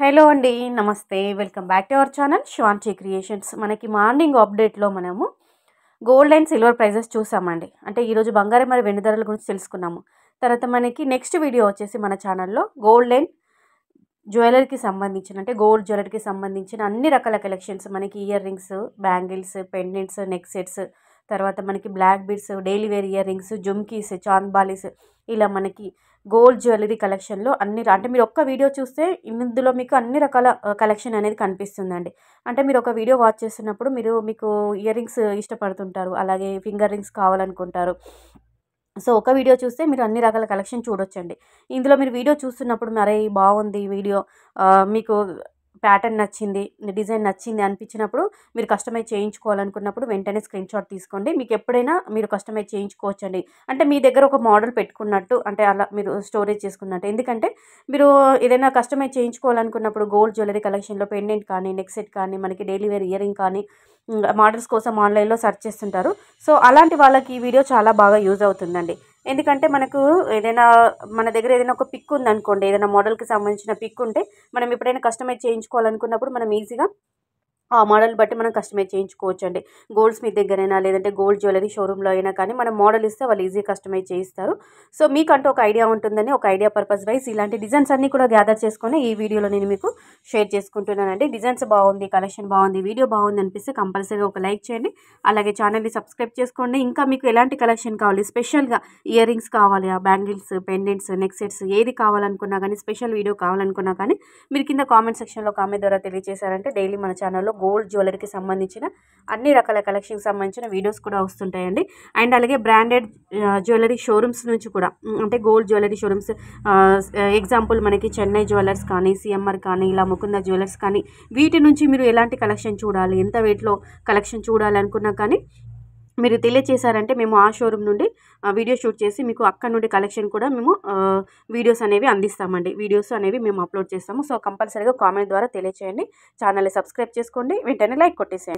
hello అండి నమస్తే welcome back to our channel Shivanshi creations మనకి మార్నింగ్ అప్డేట్లో మనము గోల్డ్ అండ్ సిల్వర్ ప్రైజెస్ చూసామండి అంటే ఈరోజు బంగారం మరియు వెండి ధరల గురించి తెలుసుకున్నాము తర్వాత మనకి నెక్స్ట్ వీడియో వచ్చేసి మన ఛానల్లో గోల్డ్ అండ్ జ్యువెలరీకి సంబంధించిన అంటే గోల్డ్ జ్యువెలరీకి సంబంధించిన అన్ని రకాల కలెక్షన్స్ మనకి earrings bangles pendants neck sets తర్వాత మనకి black beads daily wear earrings jhumkis chandbalis ఇలా మనకి గోల్డ్ జ్యువెలరీ కలెక్షన్లో అన్ని అంటే మీరు ఒక్క వీడియో చూస్తే ఇందులో మీకు అన్ని రకాల కలెక్షన్ అనేది కనిపిస్తుందండి అంటే మీరు ఒక వీడియో వాచ్ చేస్తున్నప్పుడు మీరు మీకు ఇయర్ రింగ్స్ ఇష్టపడుతుంటారు అలాగే ఫింగర్ రింగ్స్ కావాలనుకుంటారు సో ఒక వీడియో చూస్తే మీరు అన్ని రకాల కలెక్షన్ చూడొచ్చండి ఇందులో మీరు వీడియో చూస్తున్నప్పుడు మరే బాగుంది వీడియో మీకు ప్యాటర్న్ నచ్చింది డిజైన్ నచ్చింది అనిపించినప్పుడు మీరు కస్టమైజ్ చేయించుకోవాలనుకున్నప్పుడు వెంటనే స్క్రీన్ షాట్ తీసుకోండి మీకు ఎప్పుడైనా మీరు కస్టమైజ్ చేయించుకోవచ్చండి అంటే మీ దగ్గర ఒక మోడల్ పెట్టుకున్నట్టు అంటే అలా మీరు స్టోరేజ్ చేసుకున్నట్టు ఎందుకంటే మీరు ఏదైనా కస్టమైజ్ చేయించుకోవాలనుకున్నప్పుడు గోల్డ్ జ్యువెలరీ కలెక్షన్లో పెండెంట్ కానీ నెక్ సెట్ కానీ మనకి డైలీ వేర్ ఇయరింగ్ కానీ మోడల్స్ కోసం ఆన్లైన్లో సర్చ్ చేస్తుంటారు సో అలాంటి వాళ్ళకి ఈ వీడియో చాలా బాగా యూజ్ అవుతుందండి ఎందుకంటే మనకు ఏదైనా మన దగ్గర ఏదైనా ఒక పిక్ ఉందనుకోండి ఏదైనా మోడల్కి సంబంధించిన పిక్ ఉంటే మనం ఎప్పుడైనా కస్టమైజ్ చేయించుకోవాలనుకున్నప్పుడు మనం ఈజీగా ఆ మోడల్ బట్టి మనం కస్టమైజ్ చేయించుకోవచ్చు అండి గోల్డ్స్ మీ దగ్గరైనా లేదంటే గోల్డ్ జ్యువెలరీ షోరూంలో అయినా కానీ మనం మోడల్ ఇస్తే వాళ్ళు ఈజీ కస్టమైజ్ చేయిస్తారు సో మీకంటూ ఒక ఐడియా ఉంటుందని ఒక ఐడియా పర్పస్ వైజ్ ఇలాంటి డిజైన్స్ అన్నీ కూడా గ్యాదర్ చేసుకొని ఈ వీడియోలో నేను మీకు షేర్ చేసుకుంటున్నానండి డిజైన్స్ బాగుంది కలెక్షన్ బాగుంది వీడియో బాగుంది అనిపిస్తే కంపల్సరీగా ఒక లైక్ చేయండి అలాగే ఛానల్ని సబ్స్క్రైబ్ చేసుకోండి ఇంకా మీకు ఎలాంటి కలెక్షన్ కావాలి స్పెషల్గా ఇయర్ రింగ్స్ కావాలి బ్యాంగిల్స్ పెండెంట్స్ నెక్ సెట్స్ ఏది కావాలనుకున్నా కానీ స్పెషల్ వీడియో కావాలనుకున్నా కానీ మీరు కింద కామెంట్ సెక్షన్లో కామెంట్ ద్వారా తెలియజేశారంటే డైలీ మన ఛానల్లో గోల్డ్ జ్యువెలరీకి సంబంధించిన అన్ని రకాల కలెక్షన్కి సంబంధించిన వీడియోస్ కూడా వస్తుంటాయండి అండ్ అలాగే బ్రాండెడ్ జ్యువెలరీ షోరూమ్స్ నుంచి కూడా అంటే గోల్డ్ జ్యువెలరీ షోరూమ్స్ ఎగ్జాంపుల్ మనకి చెన్నై జ్యువెలర్స్ కానీ సిఎంఆర్ కానీ ఇలా ముకుంద జ్యువెలర్స్ కానీ వీటి నుంచి మీరు ఎలాంటి కలెక్షన్ చూడాలి ఎంత వెయిట్లో కలెక్షన్ చూడాలనుకున్నా కానీ మీరు తెలియచేశారంటే మేము ఆ షోరూమ్ నుండి వీడియో షూట్ చేసి మీకు అక్కడ నుండి కలెక్షన్ కూడా మేము వీడియోస్ అనేవి అందిస్తామండి వీడియోస్ అనేవి మేము అప్లోడ్ చేస్తాము సో కంపల్సరీగా కామెంట్ ద్వారా తెలియచేయండి ఛానల్ని సబ్స్క్రైబ్ చేసుకోండి వెంటనే లైక్ కొట్టేసేయండి